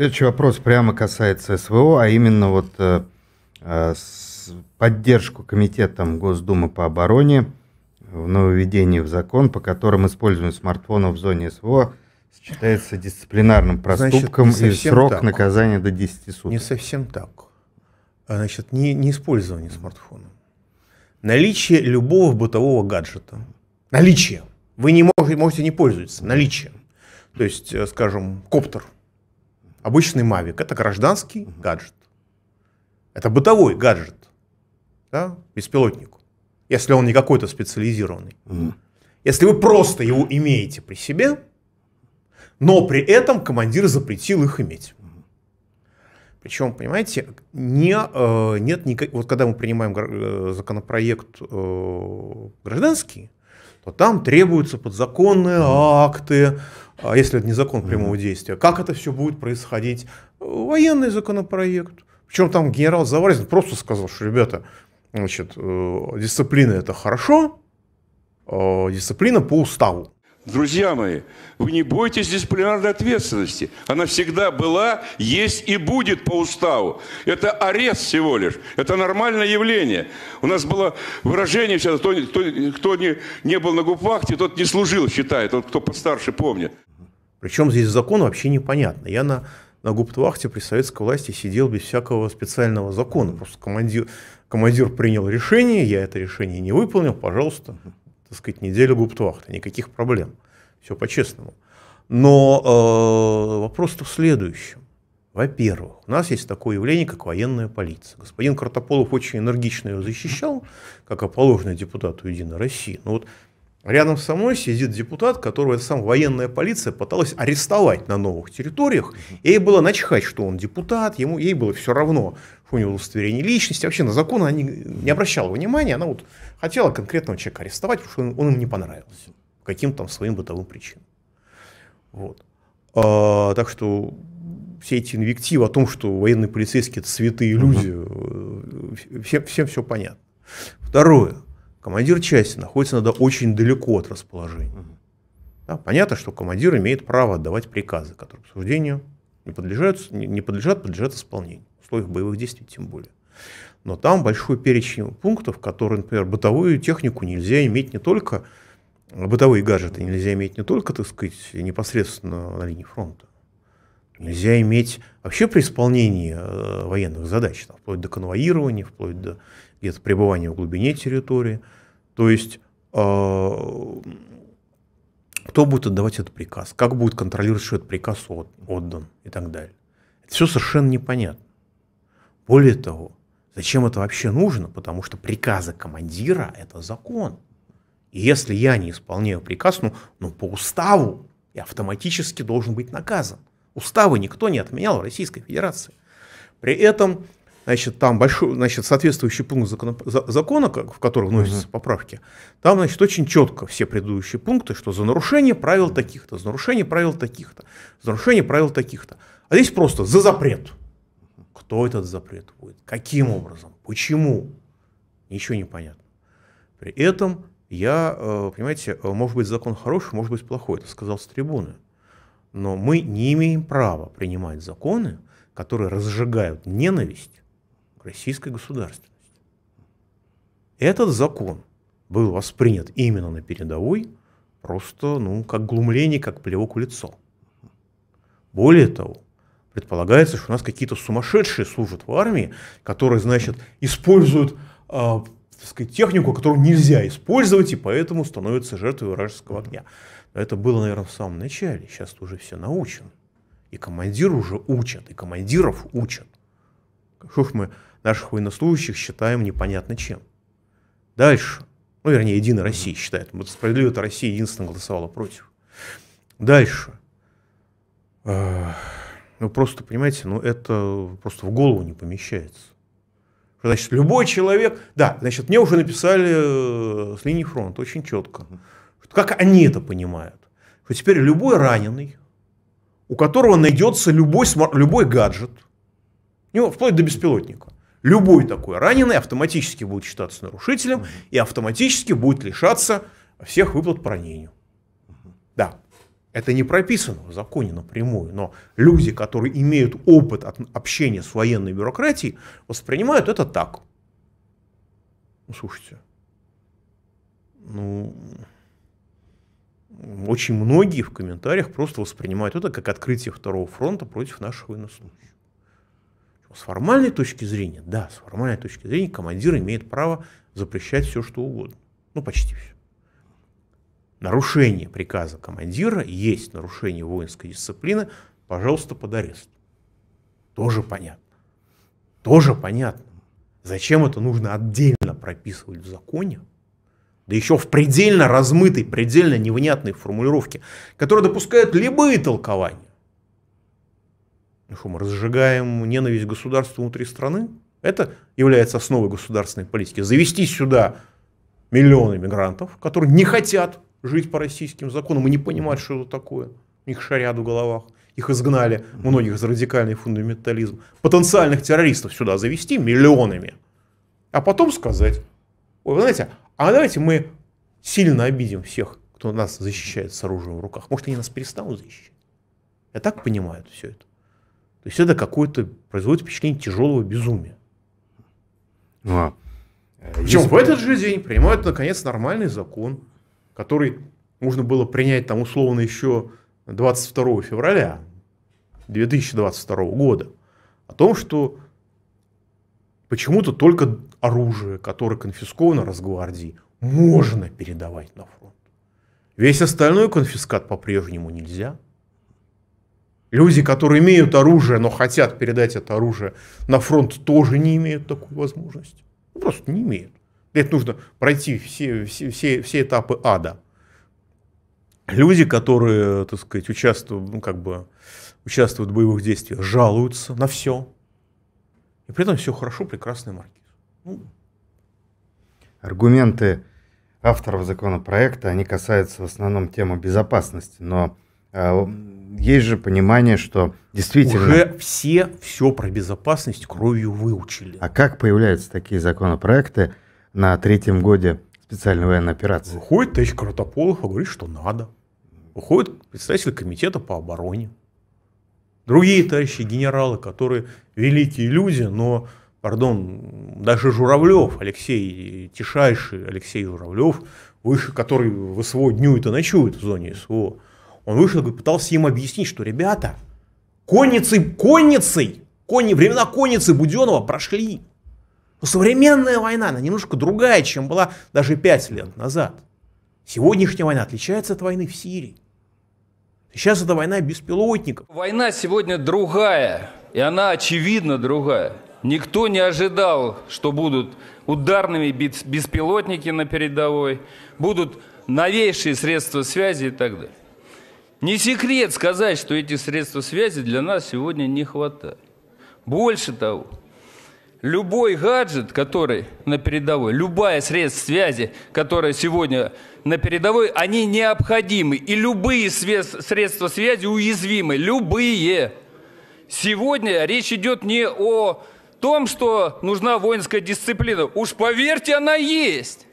Следующий вопрос прямо касается СВО, а именно вот э, э поддержку комитетом Госдумы по обороне в нововведении в закон, по которым использование смартфонов в зоне СВО считается дисциплинарным проступком Значит, и срок так. наказания до 10 суток. Не совсем так. Значит, не, не использование смартфона. Наличие любого бытового гаджета. Наличие. Вы не можете, можете не пользоваться. Наличием. То есть, э, скажем, коптер – Обычный Mavic – это гражданский uh-huh. гаджет. Это бытовой гаджет, да, беспилотник, если он не какой-то специализированный. Uh-huh. Если вы просто его имеете при себе, но при этом командир запретил их иметь. Причем, понимаете, не, э, нет никак... Вот когда мы принимаем э, законопроект э, гражданский, то там требуются подзаконные акты, а если это не закон прямого mm-hmm. действия, как это все будет происходить? Военный законопроект. Причем там генерал Заварзин просто сказал, что, ребята, значит, э, дисциплина это хорошо, э, дисциплина по уставу. Друзья мои, вы не бойтесь дисциплинарной ответственности. Она всегда была, есть и будет по уставу. Это арест всего лишь. Это нормальное явление. У нас было выражение всегда, кто, кто, кто не, не был на гупахте, тот не служил, считает, тот, кто постарше помнит. Причем здесь закон вообще непонятно. Я на, на гуптвахте при советской власти сидел без всякого специального закона. Просто командир, командир принял решение, я это решение не выполнил, пожалуйста, так сказать, неделю гуптвахты, никаких проблем. Все по-честному. Но э, вопрос-то в следующем. Во-первых, у нас есть такое явление, как военная полиция. Господин Картополов очень энергично ее защищал, как и положено депутату Единой России. Но вот Рядом со мной сидит депутат, которого эта самая военная полиция пыталась арестовать на новых территориях. Ей было начихать, что он депутат, ему, ей было все равно, что у него удостоверение личности. Вообще на закон она не, не обращала внимания, она вот хотела конкретного человека арестовать, потому что он, он им не понравился. Каким там своим бытовым причинам. Вот. А, так что все эти инвективы о том, что военные полицейские это святые люди, э, всем, всем все понятно. Второе командир части находится надо очень далеко от расположения. Да, понятно, что командир имеет право отдавать приказы, которые обсуждению не подлежат, не, не подлежат, подлежат исполнению, в условиях боевых действий тем более. Но там большой перечень пунктов, которые, например, бытовую технику нельзя иметь не только, бытовые гаджеты нельзя иметь не только, так сказать, непосредственно на линии фронта, Нельзя иметь вообще при исполнении э, военных задач, там, вплоть до конвоирования, вплоть до где-то пребывания в глубине территории. То есть а, кто будет отдавать этот приказ, как будет контролировать, что этот приказ отдан и так далее. Это все совершенно непонятно. Более того, зачем это вообще нужно? Потому что приказы командира – это закон. И если я не исполняю приказ, ну, ну по уставу я автоматически должен быть наказан. Уставы никто не отменял в Российской Федерации. При этом значит, там большой, значит, соответствующий пункт закона, закона как, в который вносятся угу. поправки, там, значит, очень четко все предыдущие пункты, что за нарушение правил таких-то, за нарушение правил таких-то, за нарушение правил таких-то. А здесь просто за запрет. Кто этот запрет будет? Каким образом? Почему? Ничего не понятно. При этом я, э, понимаете, э, может быть, закон хороший, может быть, плохой. Это сказал с трибуны. Но мы не имеем права принимать законы, которые разжигают ненависть к российской государственности. Этот закон был воспринят именно на передовой просто ну, как глумление, как плевок в лицо. Более того, предполагается, что у нас какие-то сумасшедшие служат в армии, которые, значит, используют э, так технику, которую нельзя использовать, и поэтому становится жертвой вражеского огня. это было, наверное, в самом начале. Сейчас уже все научен. И командир уже учат, и командиров учат. Что ж мы наших военнослужащих считаем непонятно чем. Дальше. Ну, вернее, Единая Россия считает. Справедливо, это Россия единственно голосовала против. Дальше. Ну, просто, понимаете, ну, это просто в голову не помещается. Значит, любой человек, да, значит, мне уже написали э, с линии фронта очень четко, как они это понимают, что теперь любой раненый, у которого найдется любой, любой гаджет, ну, вплоть до беспилотника, любой такой раненый автоматически будет считаться нарушителем и автоматически будет лишаться всех выплат по ранению. Да, это не прописано в законе напрямую, но люди, которые имеют опыт общения с военной бюрократией, воспринимают это так. Ну, слушайте, ну, очень многие в комментариях просто воспринимают это как открытие Второго фронта против наших военнослужащих. С формальной точки зрения, да, с формальной точки зрения командир имеет право запрещать все, что угодно. Ну, почти все нарушение приказа командира, есть нарушение воинской дисциплины, пожалуйста, под арест. Тоже понятно. Тоже понятно. Зачем это нужно отдельно прописывать в законе? Да еще в предельно размытой, предельно невнятной формулировке, которая допускает любые толкования. Ну что, мы разжигаем ненависть к государству внутри страны? Это является основой государственной политики. Завести сюда миллионы мигрантов, которые не хотят жить по российским законам и не понимать, что это такое. У них шариаду в головах. Их изгнали, многих за радикальный фундаментализм. Потенциальных террористов сюда завести миллионами. А потом сказать, ой, вы знаете, а давайте мы сильно обидим всех, кто нас защищает с оружием в руках. Может, они нас перестанут защищать? Я так понимаю все это. То есть это какое-то производит впечатление тяжелого безумия. Ну, а. Э, Причем Если... в этот же день принимают, наконец, нормальный закон, который можно было принять там условно еще 22 февраля 2022 года, о том, что почему-то только оружие, которое конфисковано Росгвардии, можно передавать на фронт. Весь остальной конфискат по-прежнему нельзя. Люди, которые имеют оружие, но хотят передать это оружие на фронт, тоже не имеют такой возможности. Ну, просто не имеют. Это нужно пройти все, все, все, все этапы ада. Люди, которые, так сказать, участвуют, ну, как бы, участвуют в боевых действиях, жалуются на все. И при этом все хорошо, прекрасный маркиз. Ну. Аргументы авторов законопроекта, они касаются в основном темы безопасности, но э, есть же понимание, что действительно... Уже все все про безопасность кровью выучили. А как появляются такие законопроекты, на третьем годе специальной военной операции. Выходит товарищ Кротополов и говорит, что надо. Выходит представитель комитета по обороне. Другие товарищи генералы, которые великие люди, но, пардон, даже Журавлев, Алексей Тишайший, Алексей Журавлев, выше, который в СВО днюет и ночует в зоне СВО, он вышел и пытался им объяснить, что, ребята, конницей, конницей, кони, времена конницы Буденова прошли. Но ну, современная война, она немножко другая, чем была даже пять лет назад. Сегодняшняя война отличается от войны в Сирии. Сейчас это война беспилотников. Война сегодня другая, и она очевидно другая. Никто не ожидал, что будут ударными беспилотники на передовой, будут новейшие средства связи и так далее. Не секрет сказать, что эти средства связи для нас сегодня не хватает. Больше того, любой гаджет, который на передовой, любая средство связи, которое сегодня на передовой, они необходимы. И любые средства связи уязвимы, любые. Сегодня речь идет не о том, что нужна воинская дисциплина. Уж поверьте, она есть.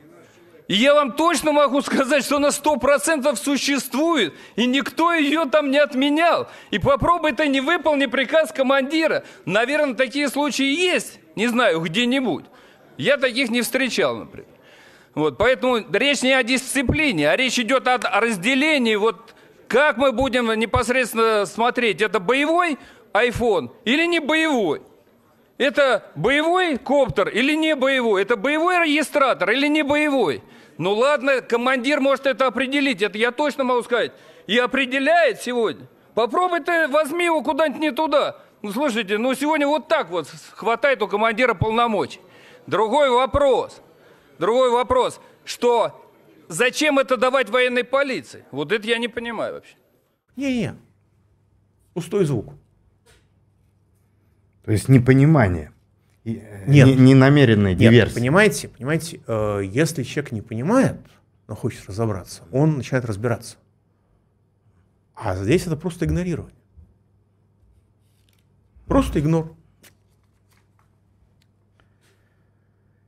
И я вам точно могу сказать, что она сто процентов существует, и никто ее там не отменял. И попробуй ты не выполни приказ командира. Наверное, такие случаи есть. Не знаю, где-нибудь. Я таких не встречал, например. Вот, поэтому речь не о дисциплине, а речь идет о разделении. Вот как мы будем непосредственно смотреть, это боевой iPhone или не боевой? Это боевой коптер или не боевой? Это боевой регистратор или не боевой? Ну ладно, командир может это определить, это я точно могу сказать. И определяет сегодня. Попробуй ты возьми его куда-нибудь не туда. Ну, слушайте, ну сегодня вот так вот хватает у командира полномочий. Другой вопрос, другой вопрос, что зачем это давать военной полиции? Вот это я не понимаю вообще. Не-не, пустой звук. То есть непонимание. Э, Нет. Ненамеренная не диверсия. Нет, понимаете, понимаете, э, если человек не понимает, но хочет разобраться, он начинает разбираться. А здесь это просто игнорирование. Просто игнор.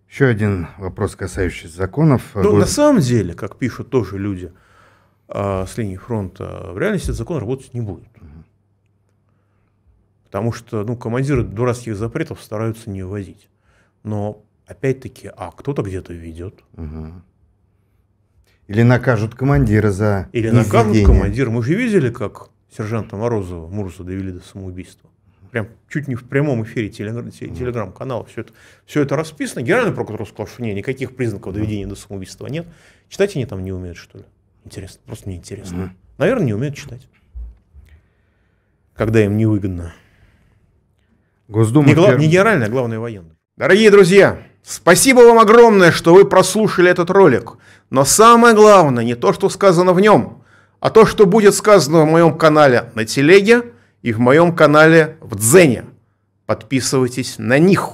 Еще один вопрос, касающийся законов. Ну, Гос... на самом деле, как пишут тоже люди э, с линии фронта, в реальности закон работать не будет. Потому что ну, командиры дурацких запретов стараются не вводить. Но опять-таки, а кто-то где-то ведет. Угу. Или накажут командира за Или накажут командира. Мы же видели, как сержанта Морозова Мурза довели до самоубийства прям чуть не в прямом эфире телеграм-канала все это, все это расписано. Генеральный прокурор сказал, что не, никаких признаков доведения до самоубийства нет. Читать они там не умеют, что ли? Интересно, просто неинтересно. mm Наверное, не умеют читать. Когда им невыгодно. Госдума не, глав... не генеральная, а главная военная. Дорогие друзья, спасибо вам огромное, что вы прослушали этот ролик. Но самое главное не то, что сказано в нем, а то, что будет сказано в моем канале на телеге – и в моем канале в Дзене. Подписывайтесь на них.